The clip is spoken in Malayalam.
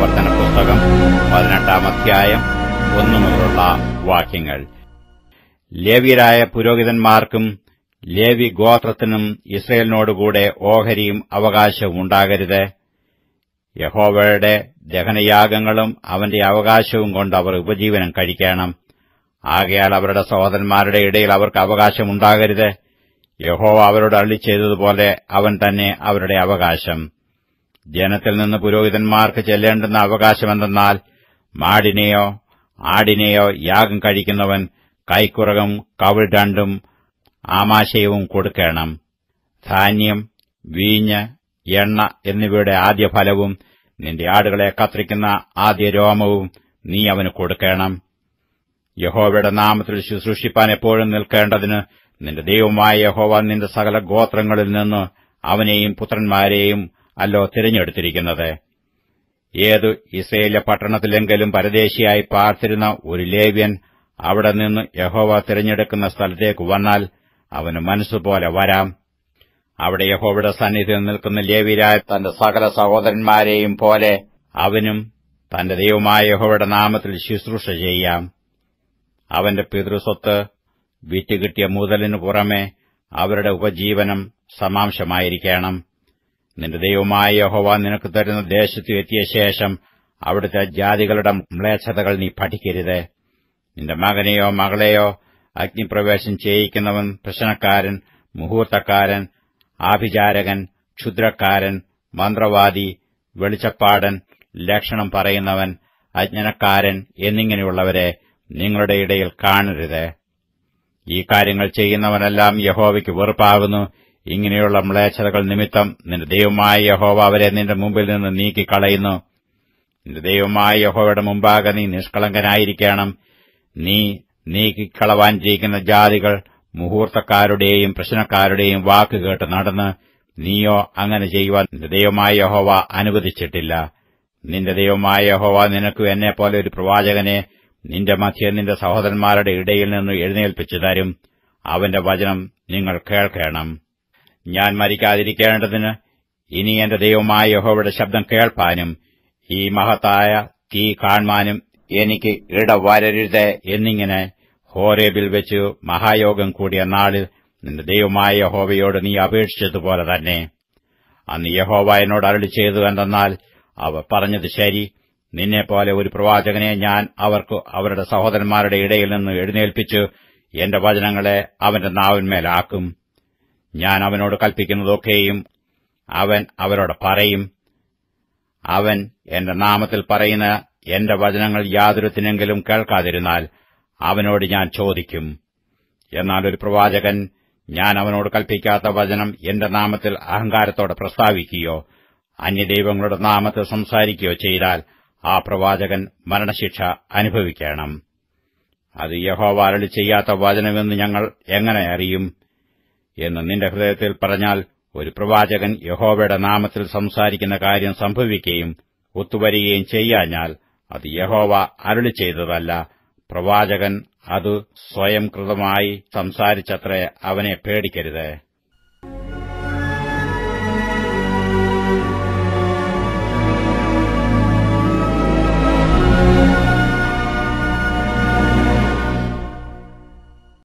പ്രവർത്തന പുസ്തകം പതിനെട്ടാം അധ്യായം ഒന്നു മുതലുള്ള വാക്യങ്ങൾ ലേവിയരായ പുരോഹിതന്മാർക്കും ലേവി ഗോത്രത്തിനും ഇസ്രയേലിനോടുകൂടെ ഓഹരിയും അവകാശവും ഉണ്ടാകരുത് യഹോവയുടെ ദഹനയാഗങ്ങളും അവന്റെ അവകാശവും കൊണ്ട് അവർ ഉപജീവനം കഴിക്കണം ആകയാൽ അവരുടെ സഹോദരന്മാരുടെ ഇടയിൽ അവർക്ക് അവകാശമുണ്ടാകരുത് യഹോവ അവരോട് അള്ളി ചെയ്തതുപോലെ അവൻ തന്നെ അവരുടെ അവകാശം ജനത്തിൽ നിന്ന് പുരോഹിതന്മാർക്ക് ചെല്ലേണ്ടുന്ന അവകാശമെന്തെന്നാൽ മാടിനെയോ ആടിനെയോ യാഗം കഴിക്കുന്നവൻ കൈക്കുറകും കവിൾ ആമാശയവും കൊടുക്കണം ധാന്യം വീഞ്ഞ് എണ്ണ എന്നിവയുടെ ആദ്യ ഫലവും നിന്റെ ആടുകളെ കത്തിരിക്കുന്ന ആദ്യ രോമവും നീ അവന് കൊടുക്കണം യഹോവയുടെ നാമത്തിൽ ശുശ്രൂഷിപ്പാൻ എപ്പോഴും നിൽക്കേണ്ടതിന് നിന്റെ ദൈവമായ യഹോവ നിന്റെ സകല ഗോത്രങ്ങളിൽ നിന്ന് അവനെയും പുത്രന്മാരെയും അല്ലോ തിരഞ്ഞെടുത്തിരിക്കുന്നത് ഏതു ഇസ്രയേലിയ പട്ടണത്തിലെങ്കിലും പരദേശിയായി പാർത്തിരുന്ന ഒരു ലേവ്യൻ അവിടെ നിന്ന് യഹോവ തിരഞ്ഞെടുക്കുന്ന സ്ഥലത്തേക്ക് വന്നാൽ അവന് മനസ്സുപോലെ വരാം അവിടെ യഹോവയുടെ സന്നിധിയിൽ നിൽക്കുന്ന ലേവിയായ തന്റെ സകല സഹോദരന്മാരെയും പോലെ അവനും തന്റെ ദൈവമായ യഹോവയുടെ നാമത്തിൽ ശുശ്രൂഷ ചെയ്യാം അവന്റെ പിതൃസ്വത്ത് വിറ്റുകിട്ടിയ മുതലിനു പുറമെ അവരുടെ ഉപജീവനം സമാംശമായിരിക്കണം നിന്റെ ദൈവമായ യഹോവ നിനക്ക് തരുന്ന ദേശത്തു എത്തിയ ശേഷം അവിടുത്തെ ജാതികളുടെ മ്ലേച്ഛതകൾ നീ പഠിക്കരുത് നിന്റെ മകനെയോ മകളെയോ അഗ്നിപ്രവേശം ചെയ്യിക്കുന്നവൻ പ്രശ്നക്കാരൻ മുഹൂർത്തക്കാരൻ ആഭിചാരകൻ ക്ഷുദ്രക്കാരൻ മന്ത്രവാദി വെളിച്ചപ്പാടൻ ലക്ഷണം പറയുന്നവൻ അജ്ഞനക്കാരൻ എന്നിങ്ങനെയുള്ളവരെ നിങ്ങളുടെ ഇടയിൽ കാണരുത് ഈ കാര്യങ്ങൾ ചെയ്യുന്നവനെല്ലാം യഹോവയ്ക്ക് വെറുപ്പാകുന്നു ഇങ്ങനെയുള്ള മ്ലേച്ഛതകൾ നിമിത്തം നിന്റെ ദൈവമായ യഹോവ അവരെ നിന്റെ മുമ്പിൽ നിന്ന് നീക്കിക്കളയുന്നു നിന്റെ ദൈവമായ യഹോവയുടെ മുമ്പാകെ നീ നിഷ്കളങ്കനായിരിക്കണം നീ നീക്കിക്കളവാൻ ജയിക്കുന്ന ജാതികൾ മുഹൂർത്തക്കാരുടെയും പ്രശ്നക്കാരുടെയും വാക്കുകേട്ട് നടന്ന് നീയോ അങ്ങനെ ചെയ്യുവാൻ നിന്റെ ദൈവമായ യഹോവ അനുവദിച്ചിട്ടില്ല നിന്റെ ദൈവമായ യഹോവ നിനക്ക് പോലെ ഒരു പ്രവാചകനെ നിന്റെ മധ്യ നിന്റെ സഹോദരന്മാരുടെ ഇടയിൽ നിന്ന് എഴുന്നേൽപ്പിച്ചു തരും അവന്റെ വചനം നിങ്ങൾ കേൾക്കണം ഞാൻ മരിക്കാതിരിക്കേണ്ടതിന് ഇനി എന്റെ ദൈവമായ യഹോവയുടെ ശബ്ദം കേൾപ്പാനും ഈ മഹത്തായ തീ കാണുവാനും എനിക്ക് ഇടവരരുത് എന്നിങ്ങനെ ഹോരേബിൽ വെച്ച് മഹായോഗം കൂടിയ നാളിൽ നിന്റെ ദൈവമായ യഹോവയോട് നീ അപേക്ഷിച്ചതുപോലെ തന്നെ അന്ന് യഹോവ എന്നോട് അരളി ചെയ്തു എന്തെന്നാൽ അവർ പറഞ്ഞത് ശരി നിന്നെപ്പോലെ ഒരു പ്രവാചകനെ ഞാൻ അവർക്ക് അവരുടെ സഹോദരന്മാരുടെ ഇടയിൽ നിന്ന് എഴുന്നേൽപ്പിച്ച് എന്റെ വചനങ്ങളെ അവന്റെ നാവിന്മേലാക്കും ഞാൻ അവനോട് കൽപ്പിക്കുന്നതൊക്കെയും അവൻ അവരോട് പറയും അവൻ എന്റെ നാമത്തിൽ പറയുന്ന എന്റെ വചനങ്ങൾ യാതൊരുത്തിനെങ്കിലും കേൾക്കാതിരുന്നാൽ അവനോട് ഞാൻ ചോദിക്കും എന്നാൽ ഒരു പ്രവാചകൻ ഞാൻ അവനോട് കൽപ്പിക്കാത്ത വചനം എന്റെ നാമത്തിൽ അഹങ്കാരത്തോടെ പ്രസ്താവിക്കുകയോ അന്യദൈവങ്ങളുടെ നാമത്തിൽ സംസാരിക്കുകയോ ചെയ്താൽ ആ പ്രവാചകൻ മരണശിക്ഷ അനുഭവിക്കണം അത് യഹോവാരളി ചെയ്യാത്ത വചനമെന്ന് ഞങ്ങൾ എങ്ങനെ അറിയും എന്ന് നിന്റെ ഹൃദയത്തിൽ പറഞ്ഞാൽ ഒരു പ്രവാചകൻ യഹോവയുടെ നാമത്തിൽ സംസാരിക്കുന്ന കാര്യം സംഭവിക്കുകയും ഒത്തുവരികയും ചെയ്യാഞ്ഞാൽ അത് യഹോവ അരുളി ചെയ്തതല്ല പ്രവാചകൻ അത് സ്വയം കൃതമായി സംസാരിച്ചത്രേ അവനെ പേടിക്കരുത്